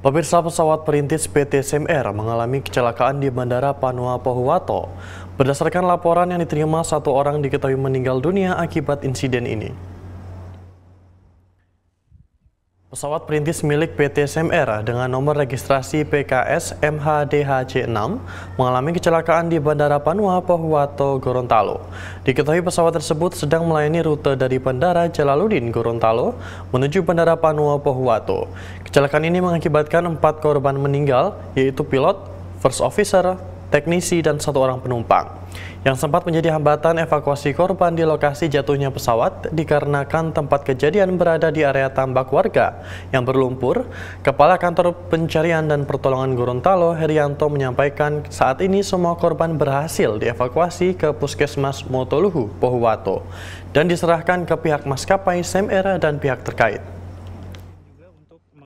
Pemirsa pesawat perintis PT SMR mengalami kecelakaan di Bandara Panua Pohuwato. Berdasarkan laporan yang diterima, satu orang diketahui meninggal dunia akibat insiden ini. Pesawat perintis milik PT SMR dengan nomor registrasi PKS MHDHC6 mengalami kecelakaan di Bandara Panua, Pohuwato, Gorontalo. Diketahui pesawat tersebut sedang melayani rute dari Bandara Jalaludin, Gorontalo menuju Bandara Panua, Pohuwato. Kecelakaan ini mengakibatkan empat korban meninggal, yaitu pilot, first officer, teknisi, dan satu orang penumpang. Yang sempat menjadi hambatan evakuasi korban di lokasi jatuhnya pesawat dikarenakan tempat kejadian berada di area tambak warga yang berlumpur, Kepala Kantor Pencarian dan Pertolongan Gorontalo Herianto menyampaikan saat ini semua korban berhasil dievakuasi ke Puskesmas Motoluhu, Pohuwato, dan diserahkan ke pihak maskapai Semera dan pihak terkait.